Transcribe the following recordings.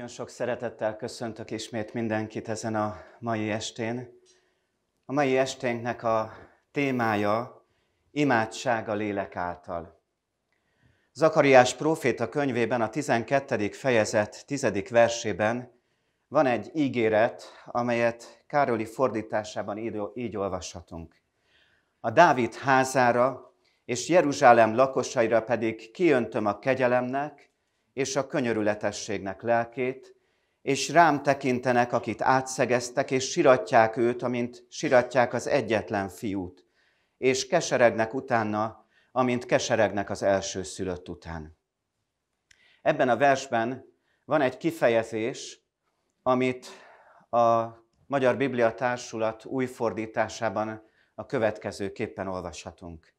Nagyon sok szeretettel köszöntök ismét mindenkit ezen a mai estén. A mai esténknek a témája imádság a lélek által. Zakariás próféta könyvében a 12. fejezet 10. versében van egy ígéret, amelyet Károli fordításában így, így olvashatunk. A Dávid házára és Jeruzsálem lakosaira pedig kiöntöm a kegyelemnek, és a könyörületességnek lelkét, és rám tekintenek, akit átszegeztek, és siratják őt, amint siratják az egyetlen fiút, és keseregnek utána, amint keseregnek az első szülött után. Ebben a versben van egy kifejezés, amit a Magyar Biblia Társulat új fordításában a következőképpen olvashatunk.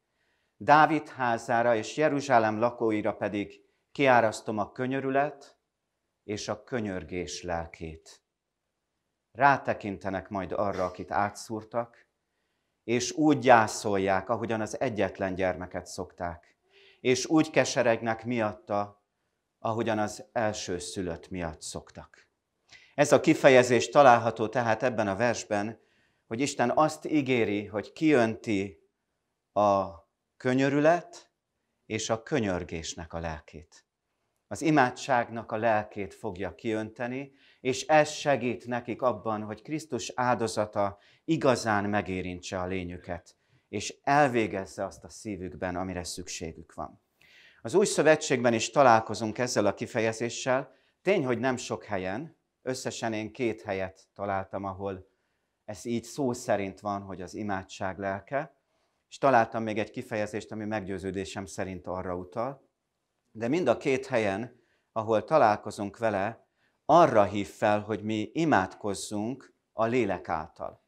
Dávid házára és Jeruzsálem lakóira pedig kiárasztom a könyörület és a könyörgés lelkét. Rátekintenek majd arra, akit átszúrtak, és úgy gyászolják, ahogyan az egyetlen gyermeket szokták, és úgy keseregnek miatta, ahogyan az első szülött miatt szoktak. Ez a kifejezés található tehát ebben a versben, hogy Isten azt ígéri, hogy kiönti a könyörület és a könyörgésnek a lelkét. Az imádságnak a lelkét fogja kiönteni, és ez segít nekik abban, hogy Krisztus áldozata igazán megérintse a lényüket, és elvégezze azt a szívükben, amire szükségük van. Az új szövetségben is találkozunk ezzel a kifejezéssel. Tény, hogy nem sok helyen, összesen én két helyet találtam, ahol ez így szó szerint van, hogy az imádság lelke, és találtam még egy kifejezést, ami meggyőződésem szerint arra utal, de mind a két helyen, ahol találkozunk vele, arra hív fel, hogy mi imádkozzunk a lélek által.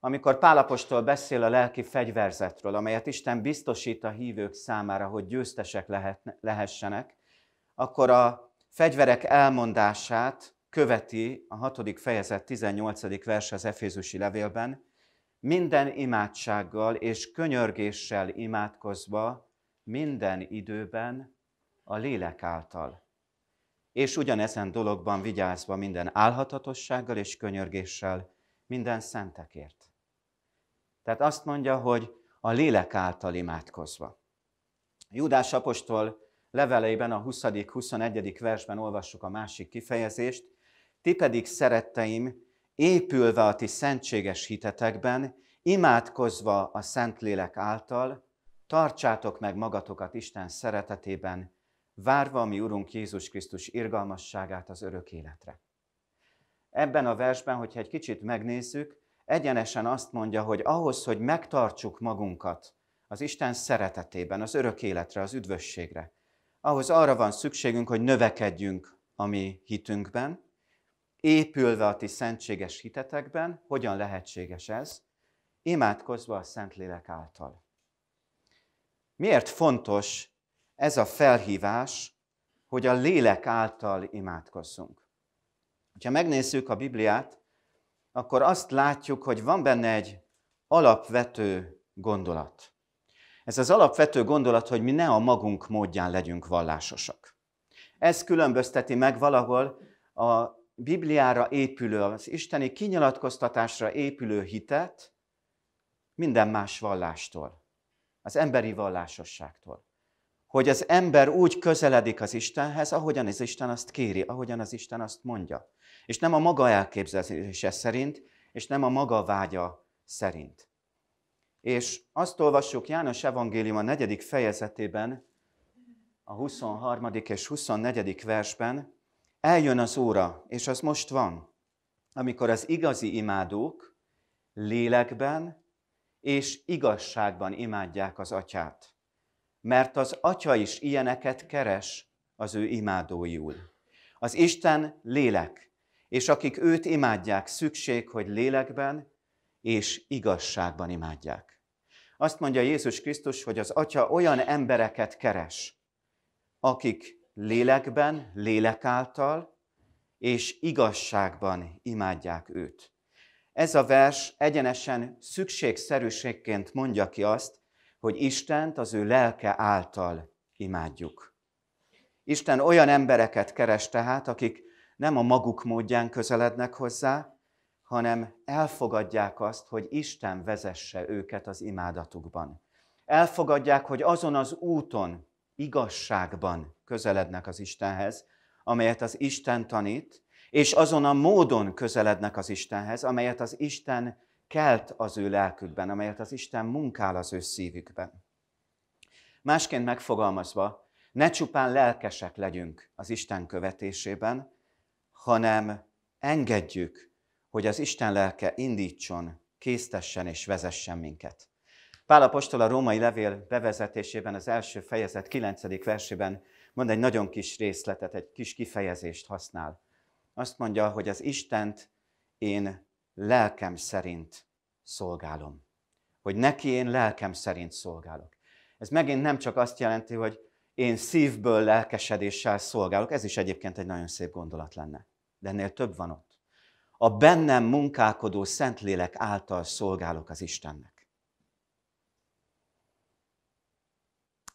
Amikor Pálapostól beszél a lelki fegyverzetről, amelyet Isten biztosít a hívők számára, hogy győztesek lehet lehessenek, akkor a fegyverek elmondását követi a 6. fejezet 18. verse az Efézusi levélben, minden imádsággal és könyörgéssel imádkozva minden időben a lélek által. És ugyanezen dologban vigyázva minden álhatatossággal és könyörgéssel minden szentekért. Tehát azt mondja, hogy a lélek által imádkozva. Júdás apostol leveleiben a 20.-21. versben olvassuk a másik kifejezést, ti pedig szeretteim, épülve a ti szentséges hitetekben, imádkozva a Szentlélek által, tartsátok meg magatokat Isten szeretetében, várva a mi Urunk Jézus Krisztus irgalmasságát az örök életre. Ebben a versben, hogyha egy kicsit megnézzük, egyenesen azt mondja, hogy ahhoz, hogy megtartsuk magunkat az Isten szeretetében, az örök életre, az üdvösségre, ahhoz arra van szükségünk, hogy növekedjünk a mi hitünkben, épülve a ti szentséges hitetekben, hogyan lehetséges ez? Imádkozva a Szentlélek által. Miért fontos ez a felhívás, hogy a lélek által imádkozzunk? Ha megnézzük a Bibliát, akkor azt látjuk, hogy van benne egy alapvető gondolat. Ez az alapvető gondolat, hogy mi ne a magunk módján legyünk vallásosak. Ez különbözteti meg valahol a Bibliára épülő, az isteni kinyilatkoztatásra épülő hitet minden más vallástól, az emberi vallásosságtól. Hogy az ember úgy közeledik az Istenhez, ahogyan az Isten azt kéri, ahogyan az Isten azt mondja. És nem a maga elképzelése szerint, és nem a maga vágya szerint. És azt olvassuk János Evangélium a negyedik fejezetében, a 23. és 24. versben, Eljön az óra, és az most van, amikor az igazi imádók lélekben és igazságban imádják az atyát. Mert az atya is ilyeneket keres az ő imádóiul. Az Isten lélek, és akik őt imádják, szükség, hogy lélekben és igazságban imádják. Azt mondja Jézus Krisztus, hogy az atya olyan embereket keres, akik lélekben, lélek által, és igazságban imádják őt. Ez a vers egyenesen szükségszerűségként mondja ki azt, hogy Istent az ő lelke által imádjuk. Isten olyan embereket keres tehát, akik nem a maguk módján közelednek hozzá, hanem elfogadják azt, hogy Isten vezesse őket az imádatukban. Elfogadják, hogy azon az úton, igazságban közelednek az Istenhez, amelyet az Isten tanít, és azon a módon közelednek az Istenhez, amelyet az Isten kelt az ő lelkükben, amelyet az Isten munkál az ő szívükben. Másként megfogalmazva, ne csupán lelkesek legyünk az Isten követésében, hanem engedjük, hogy az Isten lelke indítson, késztessen és vezessen minket. Pál Apostol a római levél bevezetésében az első fejezet 9. versében mond egy nagyon kis részletet, egy kis kifejezést használ. Azt mondja, hogy az Istent én lelkem szerint szolgálom. Hogy neki én lelkem szerint szolgálok. Ez megint nem csak azt jelenti, hogy én szívből, lelkesedéssel szolgálok, ez is egyébként egy nagyon szép gondolat lenne. De ennél több van ott. A bennem munkálkodó Szentlélek által szolgálok az Istennek.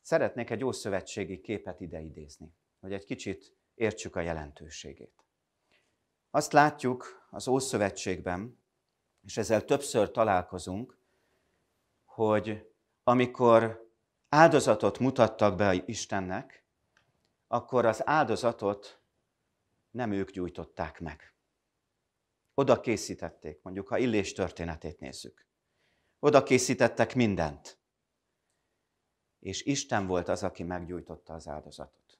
Szeretnék egy ószövetségi képet ide idézni, hogy egy kicsit értsük a jelentőségét. Azt látjuk az Ószövetségben, és ezzel többször találkozunk, hogy amikor áldozatot mutattak be Istennek, akkor az áldozatot nem ők gyújtották meg. Oda készítették, mondjuk ha Illés történetét nézzük. Oda készítettek mindent és Isten volt az, aki meggyújtotta az áldozatot.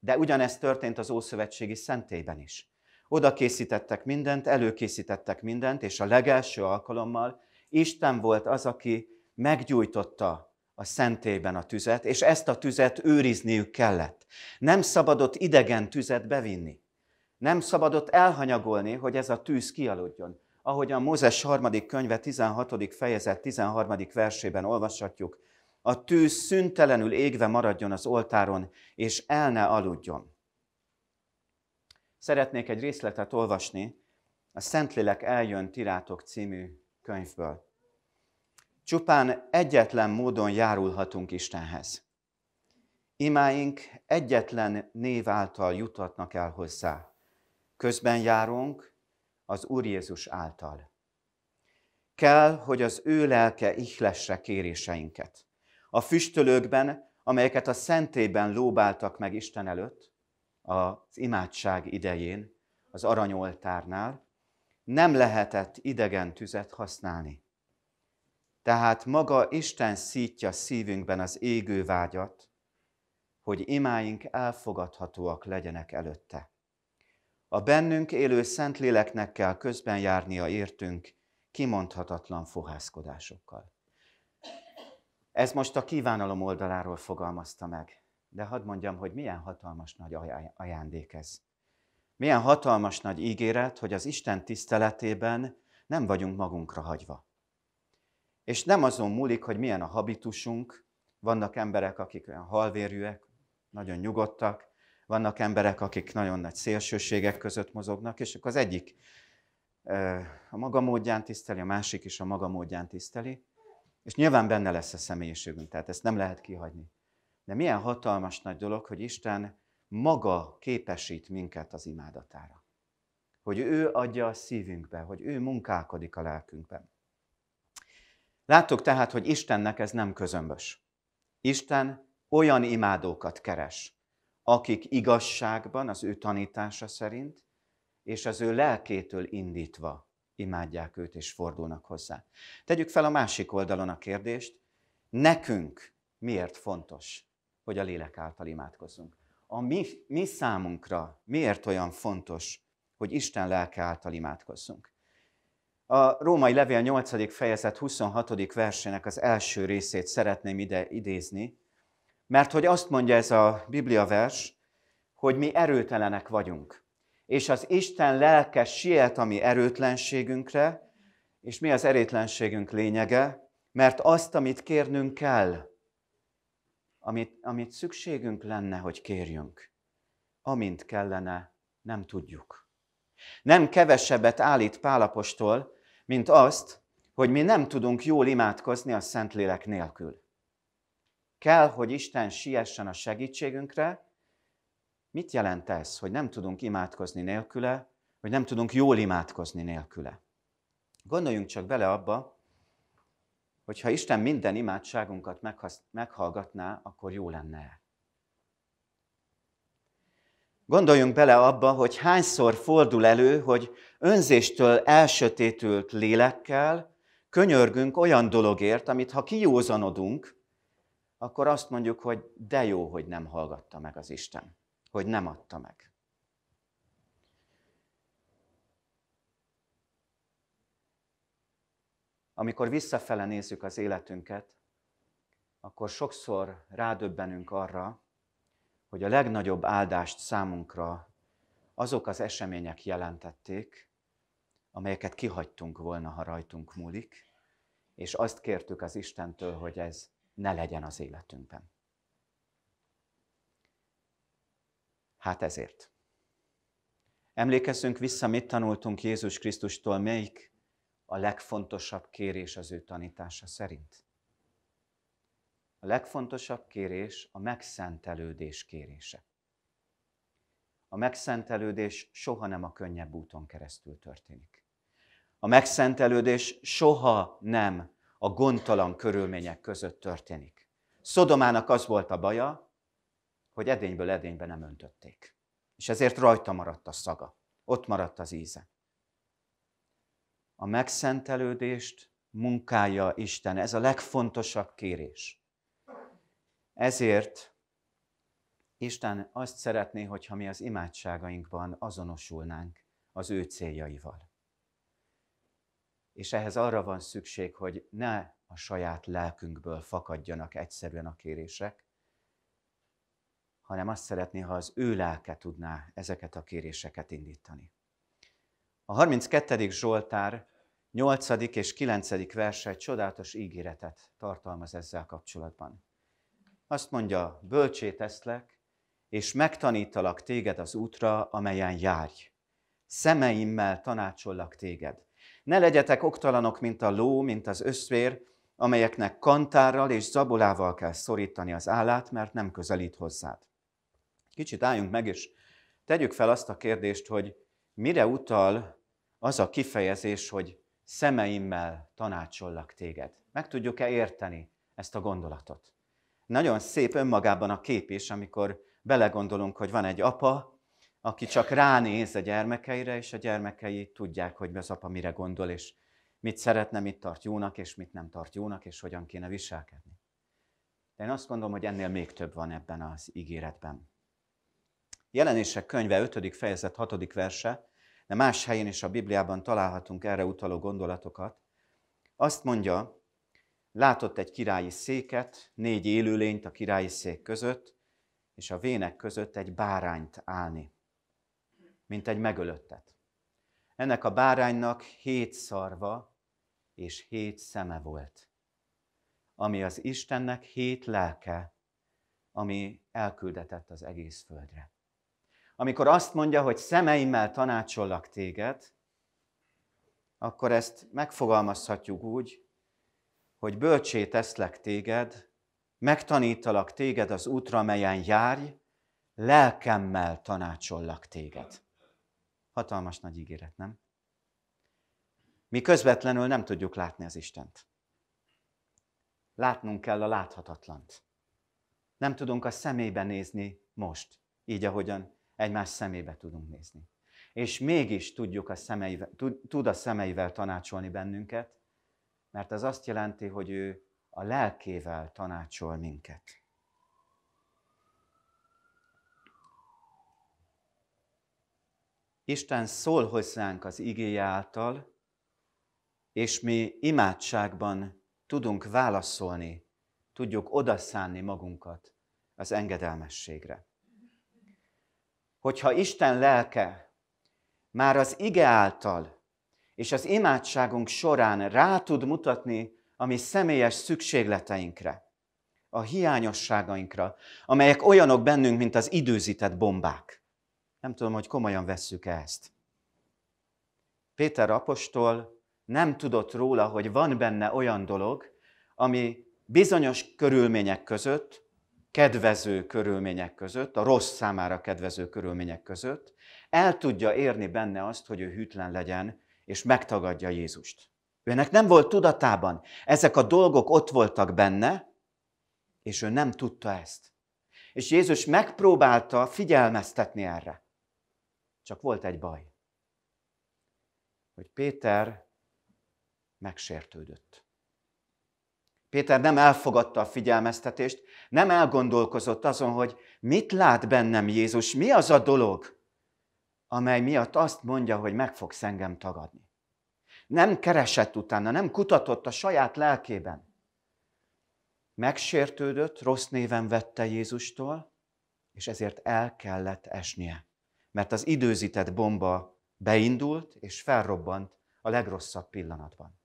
De ugyanez történt az Ószövetségi Szentélyben is. Oda készítettek mindent, előkészítettek mindent, és a legelső alkalommal Isten volt az, aki meggyújtotta a szentélyben a tüzet, és ezt a tüzet őrizniük kellett. Nem szabadott idegen tüzet bevinni. Nem szabadott elhanyagolni, hogy ez a tűz kialudjon. Ahogy a Mózes harmadik könyve 16. fejezet 13. versében olvashatjuk, a tűz szüntelenül égve maradjon az oltáron, és el ne aludjon. Szeretnék egy részletet olvasni a Szentlélek eljön tirátok című könyvből. Csupán egyetlen módon járulhatunk Istenhez. Imáink egyetlen név által jutatnak el hozzá. Közben járunk az Úr Jézus által. Kell, hogy az ő lelke ihlesse kéréseinket a füstölőkben, amelyeket a szentében lóbáltak meg Isten előtt, az imádság idején, az aranyoltárnál, nem lehetett idegen tüzet használni. Tehát maga Isten szítja szívünkben az égő vágyat, hogy imáink elfogadhatóak legyenek előtte. A bennünk élő Szentléleknek kell közben járnia értünk kimondhatatlan fohászkodásokkal. Ez most a kívánalom oldaláról fogalmazta meg. De hadd mondjam, hogy milyen hatalmas nagy ajándék ez. Milyen hatalmas nagy ígéret, hogy az Isten tiszteletében nem vagyunk magunkra hagyva. És nem azon múlik, hogy milyen a habitusunk. Vannak emberek, akik olyan halvérűek, nagyon nyugodtak, vannak emberek, akik nagyon nagy szélsőségek között mozognak, és akkor az egyik a maga módján tiszteli, a másik is a maga módján tiszteli. És nyilván benne lesz a személyiségünk, tehát ezt nem lehet kihagyni. De milyen hatalmas nagy dolog, hogy Isten maga képesít minket az imádatára. Hogy ő adja a szívünkbe, hogy ő munkálkodik a lelkünkben. Láttuk tehát, hogy Istennek ez nem közömbös. Isten olyan imádókat keres, akik igazságban, az ő tanítása szerint, és az ő lelkétől indítva imádják őt és fordulnak hozzá. Tegyük fel a másik oldalon a kérdést, nekünk miért fontos, hogy a lélek által imádkozzunk? A mi, mi számunkra miért olyan fontos, hogy Isten lelke által imádkozzunk? A Római Levél 8. fejezet 26. versének az első részét szeretném ide idézni, mert hogy azt mondja ez a Biblia vers, hogy mi erőtelenek vagyunk és az Isten lelke siet a mi erőtlenségünkre, és mi az erőtlenségünk lényege, mert azt, amit kérnünk kell, amit, amit szükségünk lenne, hogy kérjünk, amint kellene, nem tudjuk. Nem kevesebbet állít Pálapostól, mint azt, hogy mi nem tudunk jól imádkozni a Szentlélek nélkül. Kell, hogy Isten siessen a segítségünkre, Mit jelent ez, hogy nem tudunk imádkozni nélküle, vagy nem tudunk jól imádkozni nélküle? Gondoljunk csak bele abba, hogy ha Isten minden imádságunkat meghallgatná, akkor jó lenne -e. Gondoljunk bele abba, hogy hányszor fordul elő, hogy önzéstől elsötétült lélekkel könyörgünk olyan dologért, amit ha kijózanodunk, akkor azt mondjuk, hogy de jó, hogy nem hallgatta meg az Isten hogy nem adta meg. Amikor visszafele nézzük az életünket, akkor sokszor rádöbbenünk arra, hogy a legnagyobb áldást számunkra azok az események jelentették, amelyeket kihagytunk volna, ha rajtunk múlik, és azt kértük az Istentől, hogy ez ne legyen az életünkben. Hát ezért. Emlékezzünk vissza, mit tanultunk Jézus Krisztustól, melyik a legfontosabb kérés az ő tanítása szerint. A legfontosabb kérés a megszentelődés kérése. A megszentelődés soha nem a könnyebb úton keresztül történik. A megszentelődés soha nem a gondtalan körülmények között történik. Szodomának az volt a baja, hogy edényből edénybe nem öntötték. És ezért rajta maradt a szaga, ott maradt az íze. A megszentelődést munkája Isten, ez a legfontosabb kérés. Ezért Isten azt szeretné, hogyha mi az imádságainkban azonosulnánk az ő céljaival. És ehhez arra van szükség, hogy ne a saját lelkünkből fakadjanak egyszerűen a kérések, hanem azt szeretné, ha az ő lelke tudná ezeket a kéréseket indítani. A 32. Zsoltár 8. és 9. verse egy csodálatos ígéretet tartalmaz ezzel kapcsolatban. Azt mondja, bölcsét eszlek, és megtanítalak téged az útra, amelyen járj. Szemeimmel tanácsollak téged. Ne legyetek oktalanok, mint a ló, mint az összvér, amelyeknek kantárral és zabolával kell szorítani az állát, mert nem közelít hozzád. Kicsit álljunk meg, és tegyük fel azt a kérdést, hogy mire utal az a kifejezés, hogy szemeimmel tanácsollak téged. Meg tudjuk-e érteni ezt a gondolatot? Nagyon szép önmagában a kép is, amikor belegondolunk, hogy van egy apa, aki csak ránéz a gyermekeire, és a gyermekei tudják, hogy az apa mire gondol, és mit szeretne, mit tart jónak, és mit nem tart jónak, és hogyan kéne viselkedni. De én azt gondolom, hogy ennél még több van ebben az ígéretben. Jelenések könyve 5. fejezet 6. verse, de más helyen is a Bibliában találhatunk erre utaló gondolatokat. Azt mondja, látott egy királyi széket, négy élőlényt a királyi szék között, és a vének között egy bárányt állni, mint egy megölöttet. Ennek a báránynak hét szarva és hét szeme volt, ami az Istennek hét lelke, ami elküldetett az egész földre amikor azt mondja, hogy szemeimmel tanácsollak téged, akkor ezt megfogalmazhatjuk úgy, hogy bölcsé teszlek téged, megtanítalak téged az útra, melyen járj, lelkemmel tanácsollak téged. Hatalmas nagy ígéret, nem? Mi közvetlenül nem tudjuk látni az Istent. Látnunk kell a láthatatlant. Nem tudunk a szemébe nézni most, így ahogyan egymás szemébe tudunk nézni. És mégis tudjuk a szemeivel, tud, tud a szemeivel tanácsolni bennünket, mert az azt jelenti, hogy ő a lelkével tanácsol minket. Isten szól hozzánk az igéje által, és mi imádságban tudunk válaszolni, tudjuk odaszánni magunkat az engedelmességre hogyha Isten lelke már az ige által és az imádságunk során rá tud mutatni a mi személyes szükségleteinkre, a hiányosságainkra, amelyek olyanok bennünk, mint az időzített bombák. Nem tudom, hogy komolyan vesszük -e ezt. Péter apostol nem tudott róla, hogy van benne olyan dolog, ami bizonyos körülmények között kedvező körülmények között, a rossz számára kedvező körülmények között, el tudja érni benne azt, hogy ő hűtlen legyen, és megtagadja Jézust. Őnek nem volt tudatában. Ezek a dolgok ott voltak benne, és ő nem tudta ezt. És Jézus megpróbálta figyelmeztetni erre. Csak volt egy baj, hogy Péter megsértődött. Péter nem elfogadta a figyelmeztetést, nem elgondolkozott azon, hogy mit lát bennem Jézus, mi az a dolog, amely miatt azt mondja, hogy meg fogsz engem tagadni. Nem keresett utána, nem kutatott a saját lelkében. Megsértődött, rossz néven vette Jézustól, és ezért el kellett esnie. Mert az időzített bomba beindult és felrobbant a legrosszabb pillanatban.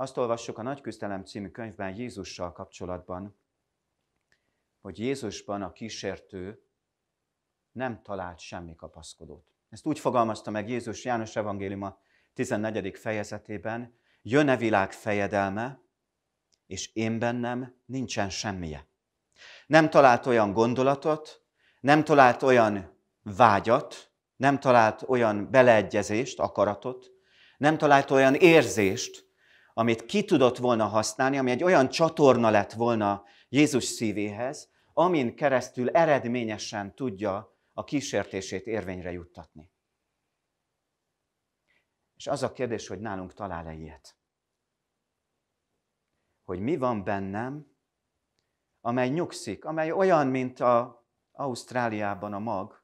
Azt olvassuk a Nagy Küzdelem című könyvben Jézussal kapcsolatban, hogy Jézusban a kísértő nem talált semmi kapaszkodót. Ezt úgy fogalmazta meg Jézus János evangéliuma 14. fejezetében, jön-e világ fejedelme, és én bennem nincsen semmije. Nem talált olyan gondolatot, nem talált olyan vágyat, nem talált olyan beleegyezést, akaratot, nem talált olyan érzést, amit ki tudott volna használni, ami egy olyan csatorna lett volna Jézus szívéhez, amin keresztül eredményesen tudja a kísértését érvényre juttatni. És az a kérdés, hogy nálunk talál-e ilyet? Hogy mi van bennem, amely nyugszik, amely olyan, mint a Ausztráliában a mag,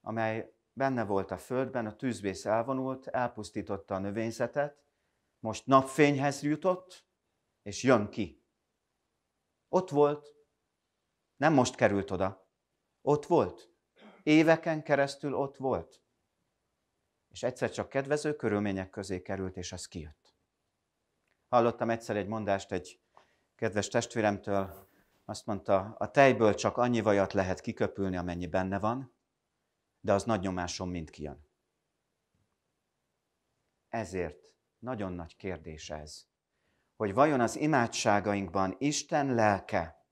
amely benne volt a földben, a tűzvész elvonult, elpusztította a növényzetet, most napfényhez jutott, és jön ki. Ott volt, nem most került oda, ott volt, éveken keresztül ott volt. És egyszer csak kedvező körülmények közé került, és az kijött. Hallottam egyszer egy mondást egy kedves testvéremtől, azt mondta, a tejből csak annyi vajat lehet kiköpülni, amennyi benne van, de az nagy nyomáson mind kijön. Ezért nagyon nagy kérdés ez, hogy vajon az imádságainkban Isten lelke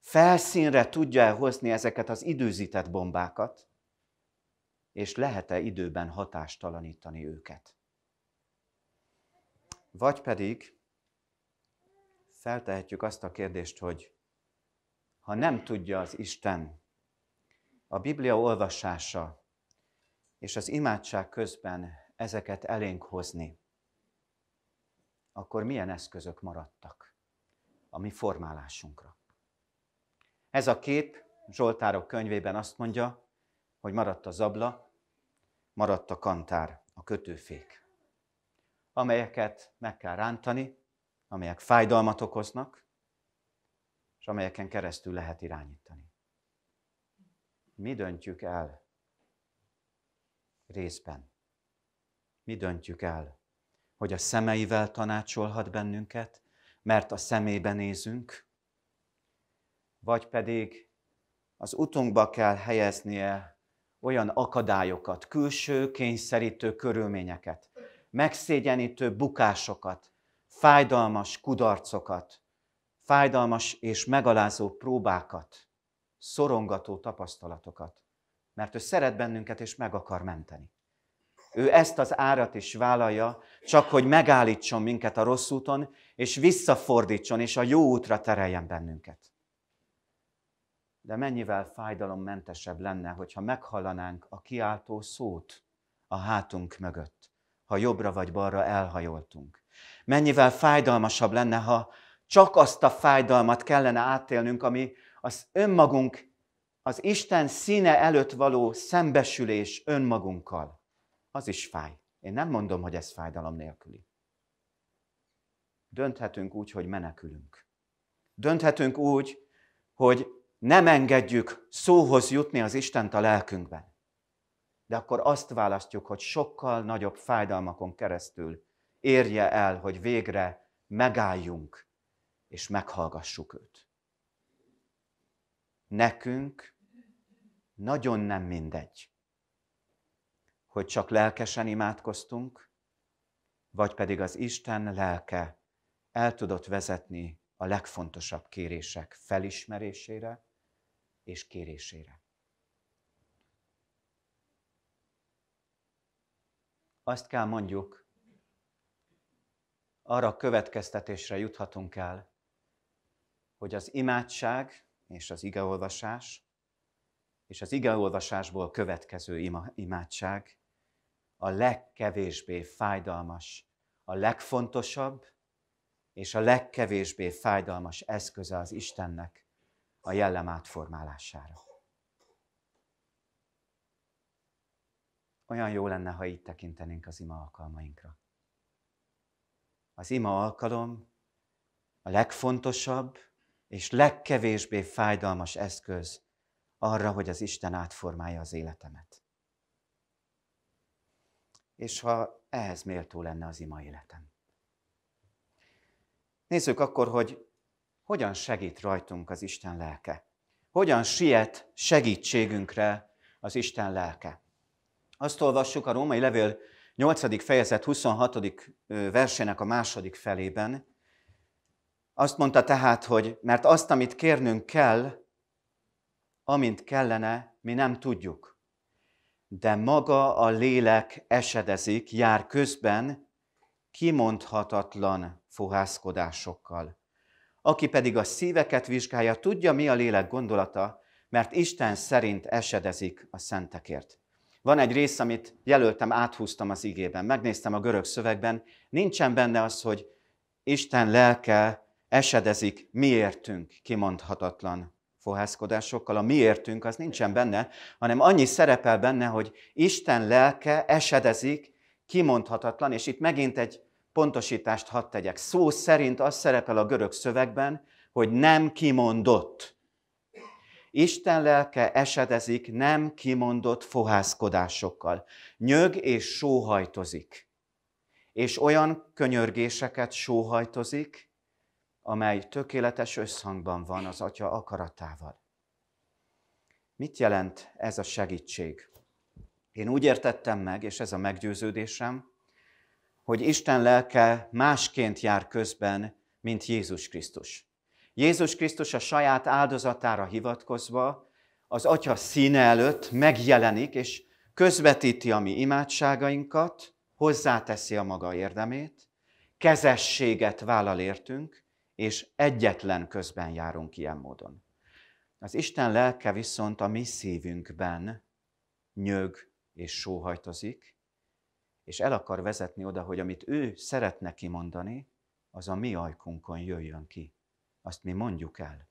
felszínre tudja hozni ezeket az időzített bombákat, és lehet-e időben hatástalanítani őket. Vagy pedig feltehetjük azt a kérdést, hogy ha nem tudja az Isten, a Biblia olvasása és az imádság közben ezeket elénk hozni, akkor milyen eszközök maradtak a mi formálásunkra. Ez a kép Zsoltárok könyvében azt mondja, hogy maradt a zabla, maradt a kantár, a kötőfék, amelyeket meg kell rántani, amelyek fájdalmat okoznak, és amelyeken keresztül lehet irányítani. Mi döntjük el részben? Mi döntjük el hogy a szemeivel tanácsolhat bennünket, mert a szemébe nézünk, vagy pedig az utunkba kell helyeznie olyan akadályokat, külső kényszerítő körülményeket, megszégyenítő bukásokat, fájdalmas kudarcokat, fájdalmas és megalázó próbákat, szorongató tapasztalatokat, mert ő szeret bennünket és meg akar menteni. Ő ezt az árat is vállalja, csak hogy megállítson minket a rossz úton, és visszafordítson, és a jó útra tereljen bennünket. De mennyivel fájdalommentesebb lenne, hogyha meghallanánk a kiáltó szót a hátunk mögött, ha jobbra vagy balra elhajoltunk. Mennyivel fájdalmasabb lenne, ha csak azt a fájdalmat kellene átélnünk, ami az önmagunk, az Isten színe előtt való szembesülés önmagunkkal az is fáj. Én nem mondom, hogy ez fájdalom nélküli. Dönthetünk úgy, hogy menekülünk. Dönthetünk úgy, hogy nem engedjük szóhoz jutni az Istent a lelkünkben. De akkor azt választjuk, hogy sokkal nagyobb fájdalmakon keresztül érje el, hogy végre megálljunk és meghallgassuk őt. Nekünk nagyon nem mindegy, hogy csak lelkesen imádkoztunk, vagy pedig az Isten lelke el tudott vezetni a legfontosabb kérések felismerésére és kérésére. Azt kell mondjuk, arra a következtetésre juthatunk el, hogy az imádság és az igeolvasás, és az igeolvasásból következő ima, imádság a legkevésbé fájdalmas, a legfontosabb és a legkevésbé fájdalmas eszköze az Istennek a jellem átformálására. Olyan jó lenne, ha így tekintenénk az ima alkalmainkra. Az ima alkalom a legfontosabb és legkevésbé fájdalmas eszköz arra, hogy az Isten átformálja az életemet és ha ehhez méltó lenne az ima életem. Nézzük akkor, hogy hogyan segít rajtunk az Isten lelke. Hogyan siet segítségünkre az Isten lelke. Azt olvassuk a római levél 8. fejezet 26. versének a második felében. Azt mondta tehát, hogy mert azt, amit kérnünk kell, amint kellene, mi nem tudjuk de maga a lélek esedezik, jár közben kimondhatatlan fohászkodásokkal. Aki pedig a szíveket vizsgálja, tudja, mi a lélek gondolata, mert Isten szerint esedezik a szentekért. Van egy rész, amit jelöltem, áthúztam az igében, megnéztem a görög szövegben, nincsen benne az, hogy Isten lelke esedezik, miértünk kimondhatatlan fohászkodásokkal, a miértünk az nincsen benne, hanem annyi szerepel benne, hogy Isten lelke esedezik, kimondhatatlan, és itt megint egy pontosítást hadd tegyek. Szó szerint az szerepel a görög szövegben, hogy nem kimondott. Isten lelke esedezik nem kimondott fohászkodásokkal. Nyög és sóhajtozik. És olyan könyörgéseket sóhajtozik, amely tökéletes összhangban van az Atya akaratával. Mit jelent ez a segítség? Én úgy értettem meg, és ez a meggyőződésem, hogy Isten lelke másként jár közben, mint Jézus Krisztus. Jézus Krisztus a saját áldozatára hivatkozva az Atya színe előtt megjelenik, és közvetíti a mi imádságainkat, hozzáteszi a maga érdemét, kezességet vállal értünk, és egyetlen közben járunk ilyen módon. Az Isten lelke viszont a mi szívünkben nyög és sóhajtozik, és el akar vezetni oda, hogy amit ő szeretne kimondani, az a mi ajkunkon jöjjön ki. Azt mi mondjuk el.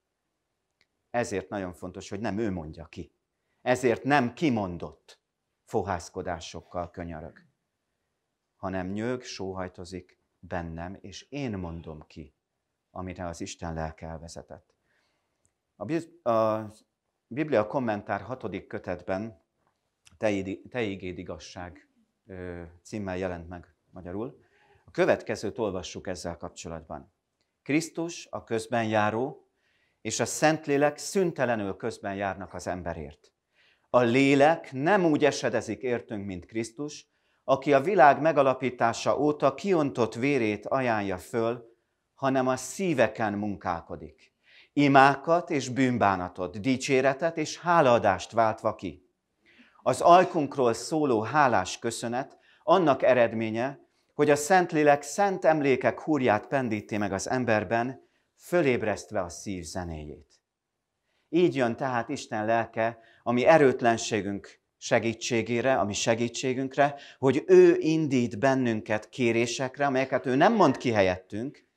Ezért nagyon fontos, hogy nem ő mondja ki. Ezért nem kimondott fohászkodásokkal könyörög, hanem nyög, sóhajtozik bennem, és én mondom ki amire az Isten lelke elvezetett. A Biblia kommentár hatodik kötetben Te ígéd igazság címmel jelent meg magyarul. A következőt olvassuk ezzel kapcsolatban. Krisztus a közben járó, és a Szentlélek szüntelenül közben járnak az emberért. A lélek nem úgy esedezik értünk, mint Krisztus, aki a világ megalapítása óta kiontott vérét ajánlja föl hanem a szíveken munkálkodik. Imákat és bűnbánatot, dicséretet és hálaadást váltva ki. Az ajkunkról szóló hálás köszönet annak eredménye, hogy a Szentlélek szent emlékek húrját pendíti meg az emberben, fölébresztve a szív zenéjét. Így jön tehát Isten lelke, ami erőtlenségünk segítségére, ami segítségünkre, hogy ő indít bennünket kérésekre, amelyeket ő nem mond ki helyettünk,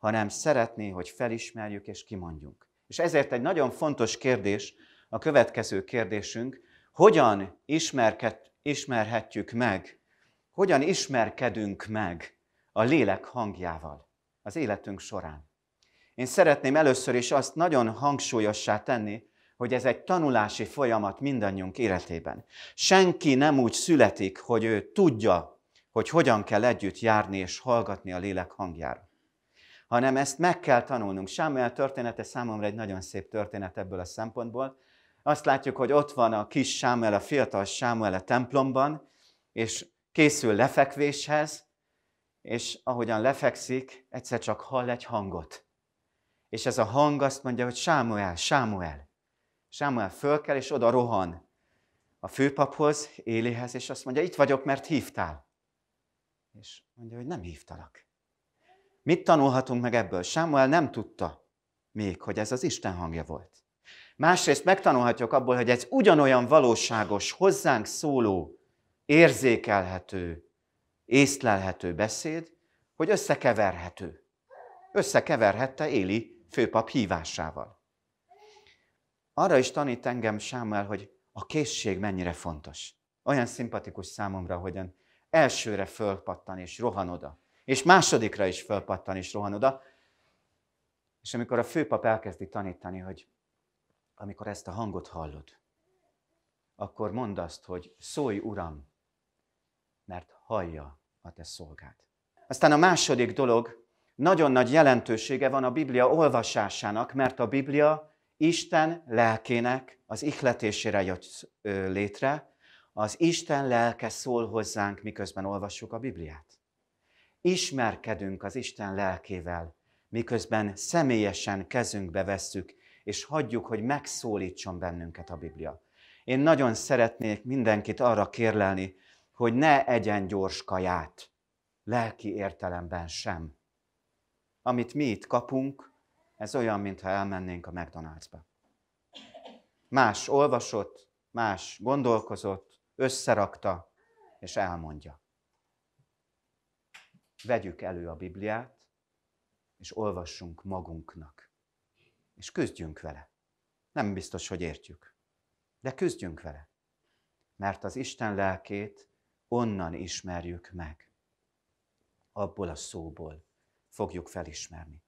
hanem szeretné, hogy felismerjük és kimondjunk. És ezért egy nagyon fontos kérdés, a következő kérdésünk, hogyan ismerket, ismerhetjük meg, hogyan ismerkedünk meg a lélek hangjával az életünk során. Én szeretném először is azt nagyon hangsúlyossá tenni, hogy ez egy tanulási folyamat mindannyiunk életében. Senki nem úgy születik, hogy ő tudja, hogy hogyan kell együtt járni és hallgatni a lélek hangjára hanem ezt meg kell tanulnunk. Sámuel története számomra egy nagyon szép történet ebből a szempontból. Azt látjuk, hogy ott van a kis Sámuel, a fiatal Sámuel a templomban, és készül lefekvéshez, és ahogyan lefekszik, egyszer csak hall egy hangot. És ez a hang azt mondja, hogy Sámuel, Sámuel. Sámuel fölkel, és oda rohan a főpaphoz, Élihez, és azt mondja, itt vagyok, mert hívtál. És mondja, hogy nem hívtalak. Mit tanulhatunk meg ebből? Sámuel nem tudta még, hogy ez az Isten hangja volt. Másrészt megtanulhatjuk abból, hogy egy ugyanolyan valóságos, hozzánk szóló, érzékelhető, észlelhető beszéd, hogy összekeverhető. Összekeverhette Éli főpap hívásával. Arra is tanít engem Sámuel, hogy a készség mennyire fontos. Olyan szimpatikus számomra, hogyan elsőre fölpattan és rohan oda. És másodikra is fölpattan és rohan oda. És amikor a főpap elkezdi tanítani, hogy amikor ezt a hangot hallod, akkor mondd azt, hogy szólj, Uram, mert hallja a te szolgád. Aztán a második dolog, nagyon nagy jelentősége van a Biblia olvasásának, mert a Biblia Isten lelkének az ihletésére jött létre, az Isten lelke szól hozzánk, miközben olvassuk a Bibliát ismerkedünk az Isten lelkével, miközben személyesen kezünkbe vesszük, és hagyjuk, hogy megszólítson bennünket a Biblia. Én nagyon szeretnék mindenkit arra kérlelni, hogy ne egyen gyors kaját, lelki értelemben sem. Amit mi itt kapunk, ez olyan, mintha elmennénk a McDonald'sba. Más olvasott, más gondolkozott, összerakta, és elmondja vegyük elő a Bibliát, és olvassunk magunknak. És küzdjünk vele. Nem biztos, hogy értjük, de küzdjünk vele. Mert az Isten lelkét onnan ismerjük meg. Abból a szóból fogjuk felismerni.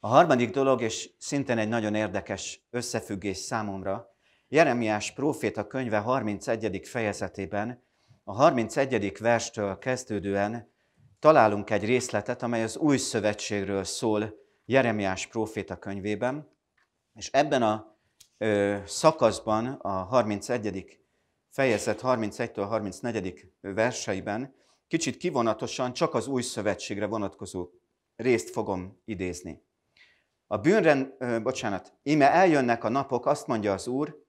A harmadik dolog, és szintén egy nagyon érdekes összefüggés számomra, Jeremiás próféta könyve 31. fejezetében, a 31. verstől kezdődően találunk egy részletet, amely az új szövetségről szól Jeremiás próféta könyvében, és ebben a ö, szakaszban, a 31. fejezet 31-től 34. verseiben kicsit kivonatosan csak az új szövetségre vonatkozó részt fogom idézni. A bűnrend, ö, bocsánat, ime eljönnek a napok, azt mondja az Úr,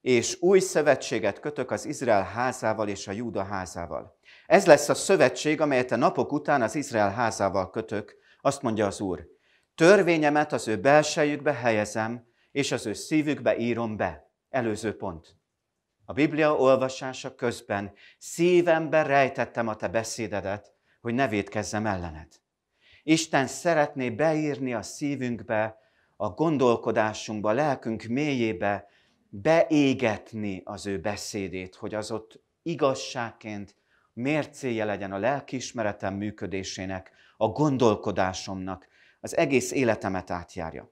és új szövetséget kötök az Izrael házával és a Júda házával. Ez lesz a szövetség, amelyet a napok után az Izrael házával kötök, azt mondja az Úr. Törvényemet az ő belsejükbe helyezem, és az ő szívükbe írom be. Előző pont. A Biblia olvasása közben szívembe rejtettem a te beszédedet, hogy ne védkezzem ellened. Isten szeretné beírni a szívünkbe, a gondolkodásunkba, a lelkünk mélyébe beégetni az ő beszédét, hogy az ott igazságként mércéje legyen a lelkiismeretem működésének, a gondolkodásomnak, az egész életemet átjárja.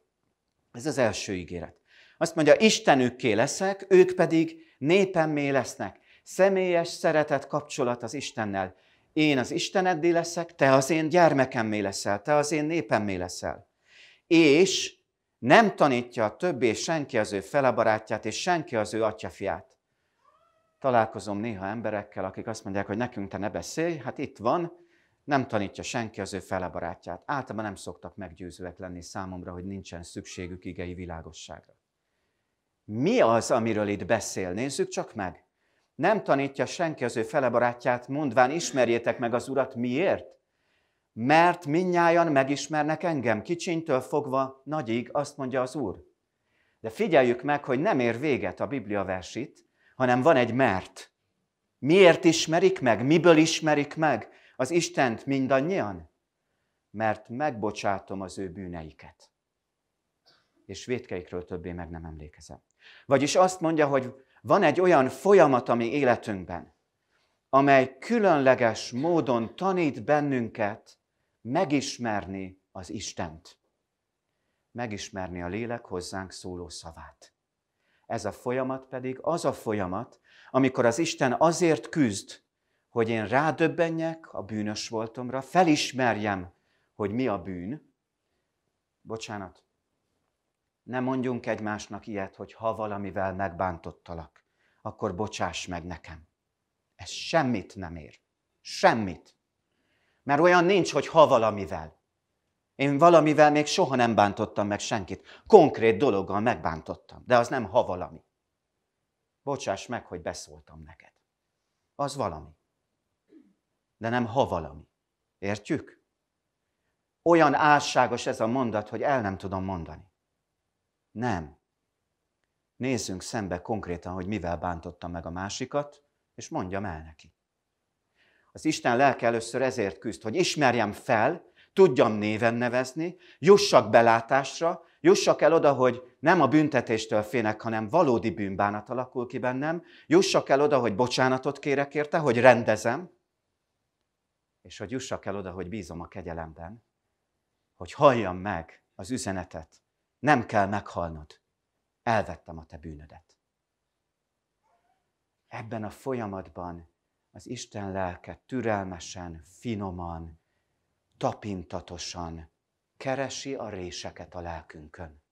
Ez az első ígéret. Azt mondja, Istenükké leszek, ők pedig népemmé lesznek. Személyes szeretet kapcsolat az Istennel. Én az Isteneddé leszek, te az én gyermekemmé leszel, te az én népemmé leszel. És nem tanítja a többé senki az ő felebarátját, és senki az ő atyafiát. Találkozom néha emberekkel, akik azt mondják, hogy nekünk te ne beszélj, hát itt van, nem tanítja senki az ő felebarátját. Általában nem szoktak meggyőzőek lenni számomra, hogy nincsen szükségük igei világosságra. Mi az, amiről itt beszél? Nézzük csak meg. Nem tanítja senki az ő felebarátját, mondván ismerjétek meg az urat miért? mert minnyájan megismernek engem, kicsintől fogva nagyig, azt mondja az Úr. De figyeljük meg, hogy nem ér véget a Biblia versét, hanem van egy mert. Miért ismerik meg, miből ismerik meg az Istent mindannyian? Mert megbocsátom az ő bűneiket. És védkeikről többé meg nem emlékezem. Vagyis azt mondja, hogy van egy olyan folyamat a mi életünkben, amely különleges módon tanít bennünket megismerni az Istent. Megismerni a lélek hozzánk szóló szavát. Ez a folyamat pedig az a folyamat, amikor az Isten azért küzd, hogy én rádöbbenjek a bűnös voltomra, felismerjem, hogy mi a bűn. Bocsánat, ne mondjunk egymásnak ilyet, hogy ha valamivel megbántottalak, akkor bocsáss meg nekem. Ez semmit nem ér. Semmit. Mert olyan nincs, hogy ha valamivel. Én valamivel még soha nem bántottam meg senkit. Konkrét dologgal megbántottam, de az nem ha valami. Bocsáss meg, hogy beszóltam neked. Az valami. De nem ha valami. Értjük? Olyan álságos ez a mondat, hogy el nem tudom mondani. Nem. Nézzünk szembe konkrétan, hogy mivel bántottam meg a másikat, és mondjam el neki. Az Isten lelke először ezért küzd, hogy ismerjem fel, tudjam néven nevezni, jussak belátásra, jussak el oda, hogy nem a büntetéstől félek, hanem valódi bűnbánat alakul ki bennem, jussak el oda, hogy bocsánatot kérek érte, hogy rendezem, és hogy jussak el oda, hogy bízom a kegyelemben, hogy halljam meg az üzenetet, nem kell meghalnod, elvettem a te bűnödet. Ebben a folyamatban az Isten lelke türelmesen, finoman, tapintatosan keresi a réseket a lelkünkön,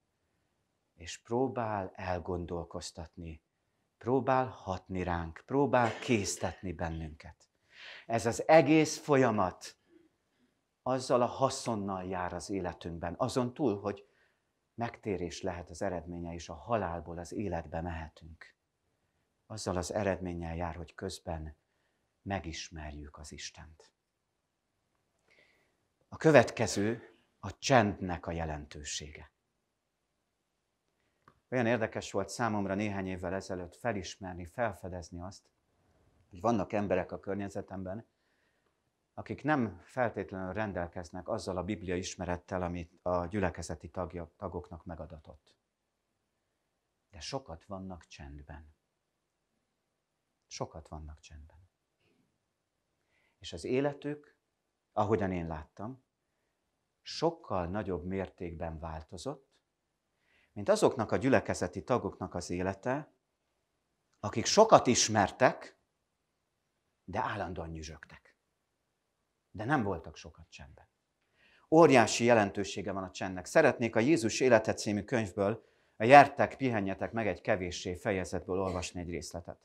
és próbál elgondolkoztatni, próbál hatni ránk, próbál késztetni bennünket. Ez az egész folyamat azzal a haszonnal jár az életünkben, azon túl, hogy megtérés lehet az eredménye, és a halálból az életbe mehetünk. Azzal az eredménnyel jár, hogy közben megismerjük az Istent. A következő a csendnek a jelentősége. Olyan érdekes volt számomra néhány évvel ezelőtt felismerni, felfedezni azt, hogy vannak emberek a környezetemben, akik nem feltétlenül rendelkeznek azzal a biblia ismerettel, amit a gyülekezeti tagja, tagoknak megadatott. De sokat vannak csendben. Sokat vannak csendben. És az életük, ahogyan én láttam, sokkal nagyobb mértékben változott, mint azoknak a gyülekezeti tagoknak az élete, akik sokat ismertek, de állandóan nyüzsögtek. De nem voltak sokat csendben. Óriási jelentősége van a csendnek. Szeretnék a Jézus élete című könyvből, a Jertek, pihenjetek meg egy kevéssé fejezetből olvasni egy részletet.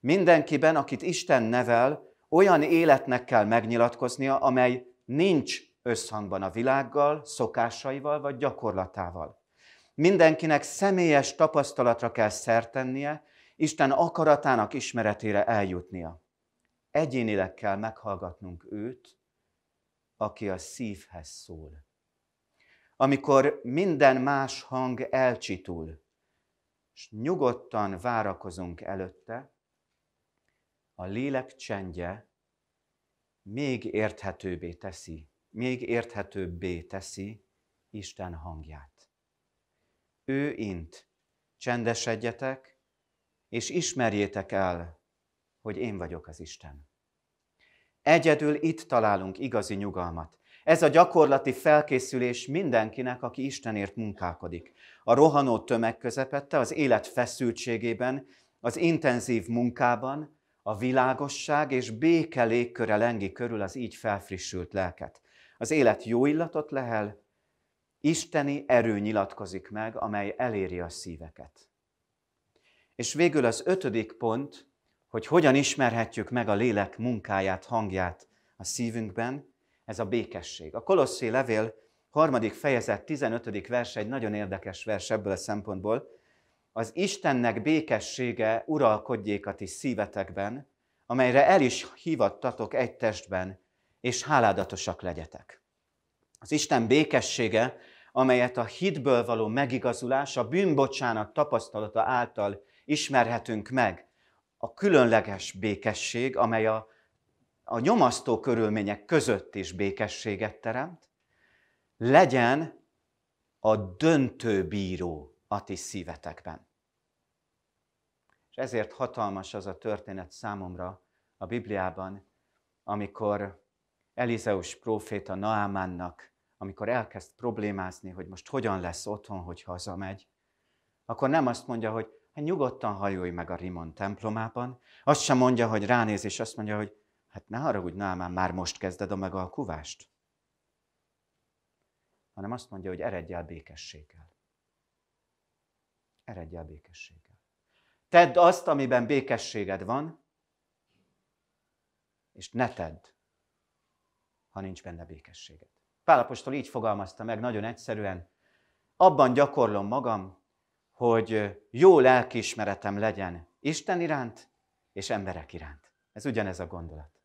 Mindenkiben, akit Isten nevel, olyan életnek kell megnyilatkoznia, amely nincs összhangban a világgal, szokásaival vagy gyakorlatával. Mindenkinek személyes tapasztalatra kell szertennie, Isten akaratának ismeretére eljutnia. Egyénileg kell meghallgatnunk őt, aki a szívhez szól. Amikor minden más hang elcsitul, és nyugodtan várakozunk előtte, a lélek csendje még érthetőbbé teszi, még érthetőbbé teszi Isten hangját. Ő int, csendesedjetek, és ismerjétek el, hogy én vagyok az Isten. Egyedül itt találunk igazi nyugalmat. Ez a gyakorlati felkészülés mindenkinek, aki Istenért munkálkodik. A rohanó tömeg közepette, az élet feszültségében, az intenzív munkában, a világosság és béke légköre lengi körül az így felfrissült lelket. Az élet jó illatot lehel, isteni erő nyilatkozik meg, amely eléri a szíveket. És végül az ötödik pont, hogy hogyan ismerhetjük meg a lélek munkáját, hangját a szívünkben, ez a békesség. A Kolosszé levél harmadik fejezet 15. verse egy nagyon érdekes vers ebből a szempontból, az Istennek békessége uralkodjék a ti szívetekben, amelyre el is hívattatok egy testben, és háládatosak legyetek. Az Isten békessége, amelyet a hitből való megigazulás, a bűnbocsánat tapasztalata által ismerhetünk meg, a különleges békesség, amely a, a nyomasztó körülmények között is békességet teremt, legyen a döntő bíró a ti szívetekben. És ezért hatalmas az a történet számomra a Bibliában, amikor Elizeus próféta Naamánnak, amikor elkezd problémázni, hogy most hogyan lesz otthon, hogy hazamegy, akkor nem azt mondja, hogy hát nyugodtan hajolj meg a Rimon templomában, azt sem mondja, hogy ránéz, és azt mondja, hogy hát ne haragudj, Naamán, már most kezded a megalkuvást, hanem azt mondja, hogy eredj el békességgel eredj el békességgel. Tedd azt, amiben békességed van, és ne tedd, ha nincs benne békességed. Pálapostól így fogalmazta meg nagyon egyszerűen, abban gyakorlom magam, hogy jó lelkiismeretem legyen Isten iránt és emberek iránt. Ez ugyanez a gondolat.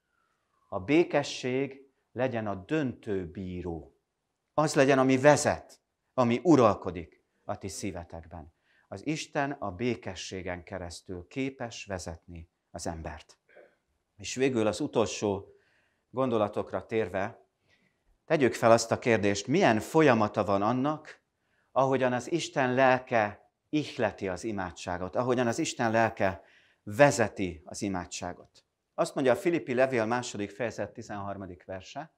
A békesség legyen a döntő bíró. Az legyen, ami vezet, ami uralkodik a ti szívetekben az Isten a békességen keresztül képes vezetni az embert. És végül az utolsó gondolatokra térve, tegyük fel azt a kérdést, milyen folyamata van annak, ahogyan az Isten lelke ihleti az imádságot, ahogyan az Isten lelke vezeti az imádságot. Azt mondja a Filippi Levél második fejezet 13. verse,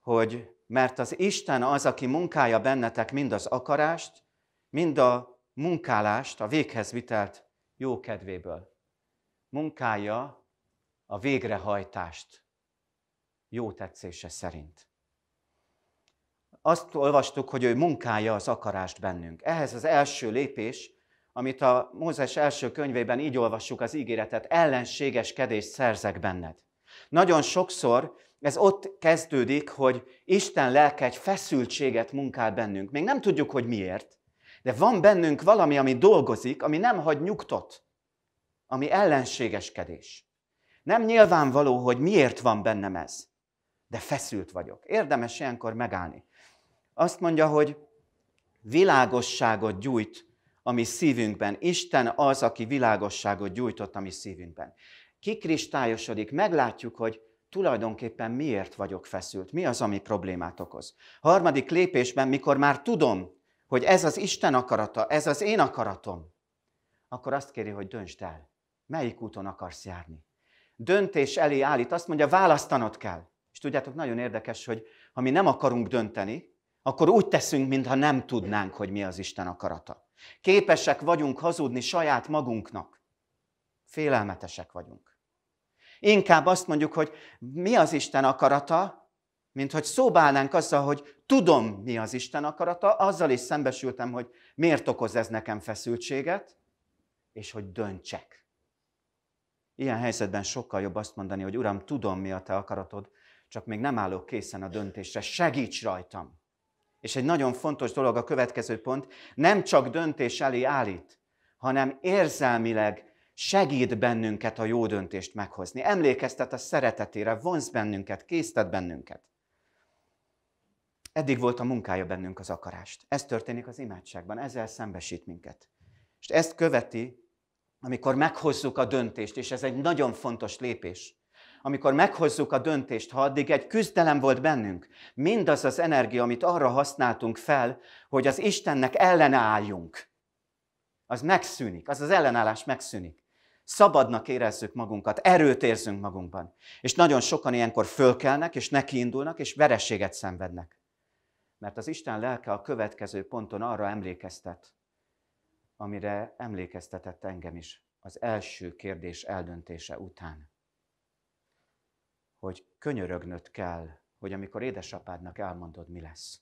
hogy mert az Isten az, aki munkája bennetek mind az akarást, mind a munkálást a véghez vitelt jó kedvéből. Munkálja a végrehajtást jó tetszése szerint. Azt olvastuk, hogy ő munkálja az akarást bennünk. Ehhez az első lépés, amit a Mózes első könyvében így olvassuk az ígéretet, ellenségeskedést szerzek benned. Nagyon sokszor ez ott kezdődik, hogy Isten lelke egy feszültséget munkál bennünk. Még nem tudjuk, hogy miért, de van bennünk valami, ami dolgozik, ami nem hagy nyugtot, ami ellenségeskedés. Nem nyilvánvaló, hogy miért van bennem ez, de feszült vagyok. Érdemes ilyenkor megállni. Azt mondja, hogy világosságot gyújt a mi szívünkben. Isten az, aki világosságot gyújtott a mi szívünkben. Kikristályosodik, meglátjuk, hogy tulajdonképpen miért vagyok feszült, mi az, ami problémát okoz. Harmadik lépésben, mikor már tudom, hogy ez az Isten akarata, ez az én akaratom, akkor azt kéri, hogy döntsd el, melyik úton akarsz járni. Döntés elé állít, azt mondja, választanod kell. És tudjátok, nagyon érdekes, hogy ha mi nem akarunk dönteni, akkor úgy teszünk, mintha nem tudnánk, hogy mi az Isten akarata. Képesek vagyunk hazudni saját magunknak. Félelmetesek vagyunk. Inkább azt mondjuk, hogy mi az Isten akarata, mint hogy szóba állnánk azzal, hogy tudom, mi az Isten akarata, azzal is szembesültem, hogy miért okoz ez nekem feszültséget, és hogy döntsek. Ilyen helyzetben sokkal jobb azt mondani, hogy Uram, tudom, mi a Te akaratod, csak még nem állok készen a döntésre, segíts rajtam. És egy nagyon fontos dolog a következő pont, nem csak döntés elé állít, hanem érzelmileg segít bennünket a jó döntést meghozni. Emlékeztet a szeretetére, vonz bennünket, késztet bennünket. Eddig volt a munkája bennünk az akarást. Ez történik az imádságban, ezzel szembesít minket. És ezt követi, amikor meghozzuk a döntést, és ez egy nagyon fontos lépés. Amikor meghozzuk a döntést, ha addig egy küzdelem volt bennünk, mindaz az energia, amit arra használtunk fel, hogy az Istennek ellenálljunk, az megszűnik, az az ellenállás megszűnik. Szabadnak érezzük magunkat, erőt érzünk magunkban. És nagyon sokan ilyenkor fölkelnek, és nekiindulnak, és vereséget szenvednek mert az Isten lelke a következő ponton arra emlékeztet, amire emlékeztetett engem is az első kérdés eldöntése után. Hogy könyörögnöd kell, hogy amikor édesapádnak elmondod, mi lesz.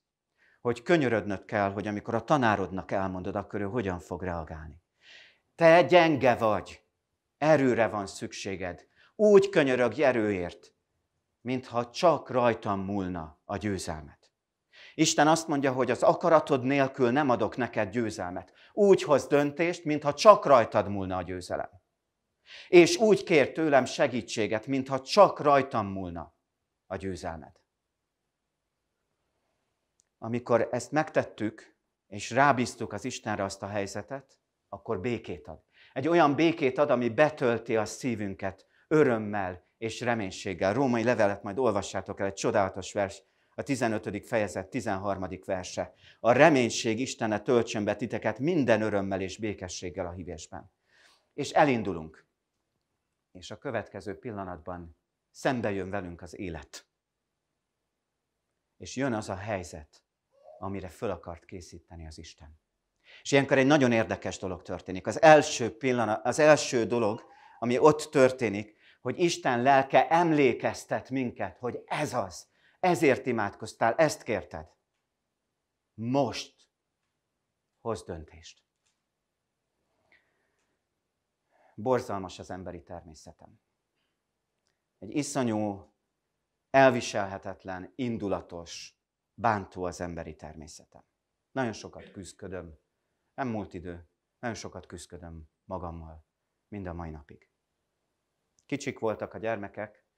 Hogy könyörödnöd kell, hogy amikor a tanárodnak elmondod, akkor ő hogyan fog reagálni. Te gyenge vagy, erőre van szükséged. Úgy könyörögj erőért, mintha csak rajtam múlna a győzelmet. Isten azt mondja, hogy az akaratod nélkül nem adok neked győzelmet. Úgy hoz döntést, mintha csak rajtad múlna a győzelem. És úgy kér tőlem segítséget, mintha csak rajtam múlna a győzelmed. Amikor ezt megtettük, és rábíztuk az Istenre azt a helyzetet, akkor békét ad. Egy olyan békét ad, ami betölti a szívünket örömmel és reménységgel. Római levelet majd olvassátok el, egy csodálatos vers a 15. fejezet 13. verse. A reménység Istene töltsön be titeket minden örömmel és békességgel a hívésben. És elindulunk. És a következő pillanatban szembe jön velünk az élet. És jön az a helyzet, amire föl akart készíteni az Isten. És ilyenkor egy nagyon érdekes dolog történik. Az első, pillanat, az első dolog, ami ott történik, hogy Isten lelke emlékeztet minket, hogy ez az, ezért imádkoztál, ezt kérted. Most hoz döntést. Borzalmas az emberi természetem. Egy iszonyú, elviselhetetlen, indulatos, bántó az emberi természetem. Nagyon sokat küzdködöm, nem múlt idő, nagyon sokat küzdködöm magammal, mind a mai napig. Kicsik voltak a gyermekek,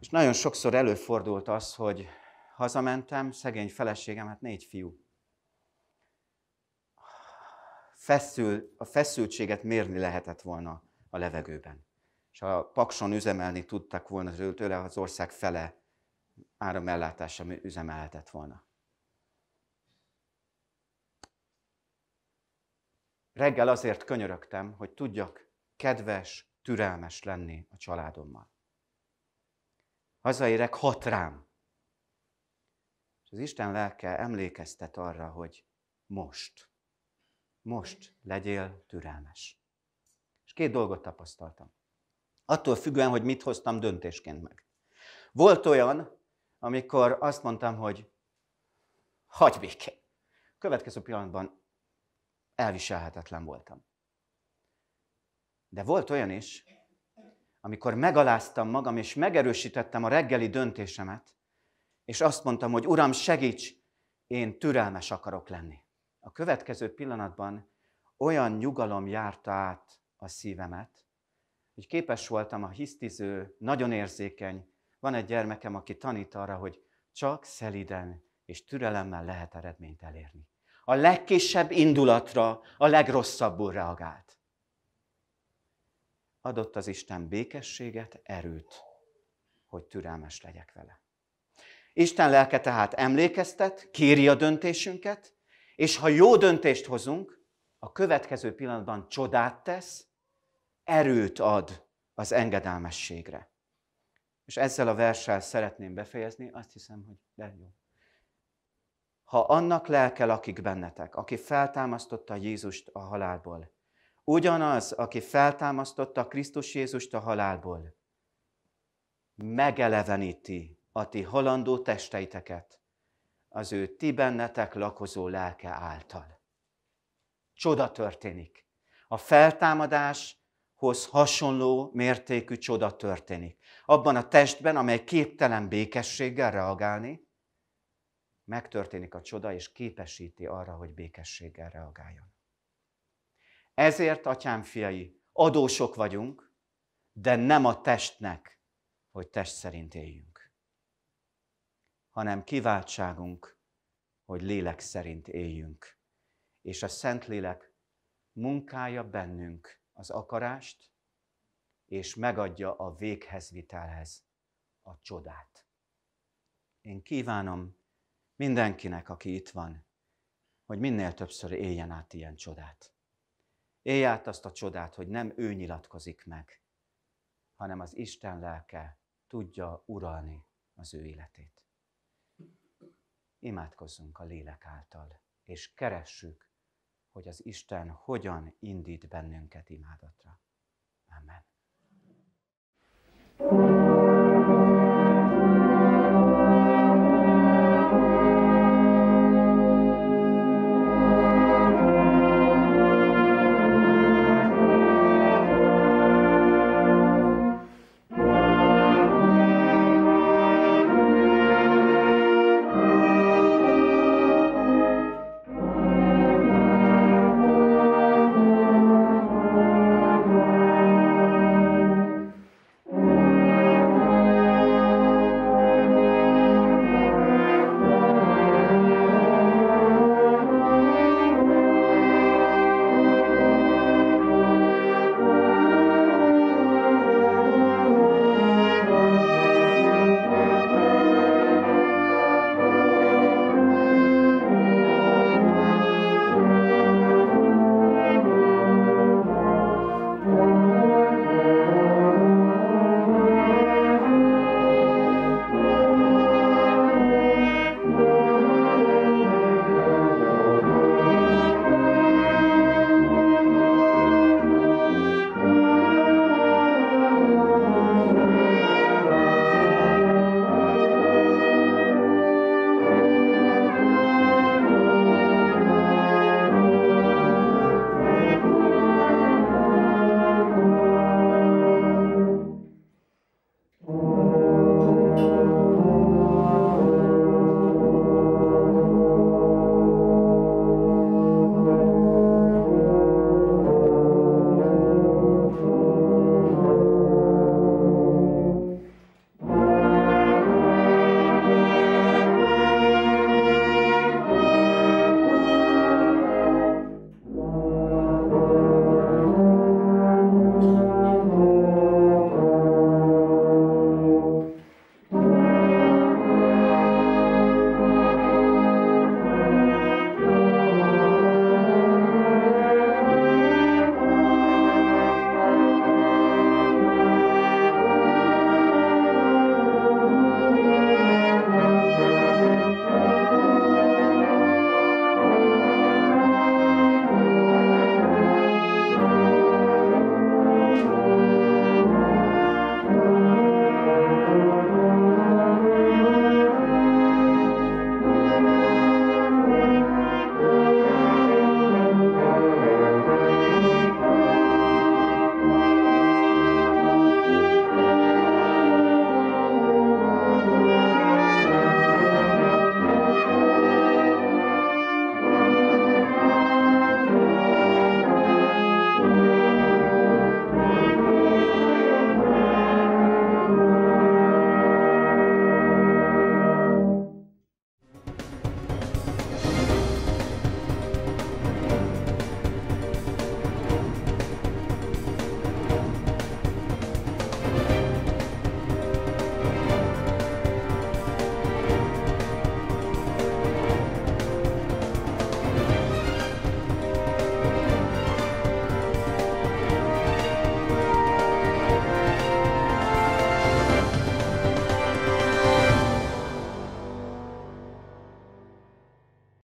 és nagyon sokszor előfordult az, hogy hazamentem, szegény feleségem, hát négy fiú. Feszül, a feszültséget mérni lehetett volna a levegőben. És a pakson üzemelni tudtak volna tőle, az ország fele áramellátása üzemelhetett volna. Reggel azért könyörögtem, hogy tudjak kedves, türelmes lenni a családommal hazaérek, hat rám. És az Isten lelke emlékeztet arra, hogy most, most legyél türelmes. És két dolgot tapasztaltam. Attól függően, hogy mit hoztam döntésként meg. Volt olyan, amikor azt mondtam, hogy hagyj békén. Következő pillanatban elviselhetetlen voltam. De volt olyan is, amikor megaláztam magam, és megerősítettem a reggeli döntésemet, és azt mondtam, hogy Uram, segíts, én türelmes akarok lenni. A következő pillanatban olyan nyugalom járta át a szívemet, hogy képes voltam a hisztiző, nagyon érzékeny, van egy gyermekem, aki tanít arra, hogy csak szeliden és türelemmel lehet eredményt elérni. A legkisebb indulatra a legrosszabbul reagál adott az Isten békességet, erőt, hogy türelmes legyek vele. Isten lelke tehát emlékeztet, kéri a döntésünket, és ha jó döntést hozunk, a következő pillanatban csodát tesz, erőt ad az engedelmességre. És ezzel a verssel szeretném befejezni, azt hiszem, hogy de jó. Ha annak lelke lakik bennetek, aki feltámasztotta Jézust a halálból, Ugyanaz, aki feltámasztotta Krisztus Jézust a halálból, megeleveníti a ti halandó testeiteket az ő ti bennetek lakozó lelke által. Csoda történik. A feltámadáshoz hasonló mértékű csoda történik. Abban a testben, amely képtelen békességgel reagálni, megtörténik a csoda, és képesíti arra, hogy békességgel reagáljon. Ezért, atyám fiai, adósok vagyunk, de nem a testnek, hogy test szerint éljünk, hanem kiváltságunk, hogy lélek szerint éljünk. És a Szentlélek munkája bennünk az akarást, és megadja a véghez vitelhez a csodát. Én kívánom mindenkinek, aki itt van, hogy minél többször éljen át ilyen csodát. Élj át azt a csodát, hogy nem ő nyilatkozik meg, hanem az Isten lelke tudja uralni az ő életét. Imádkozzunk a lélek által, és keressük, hogy az Isten hogyan indít bennünket imádatra. Amen.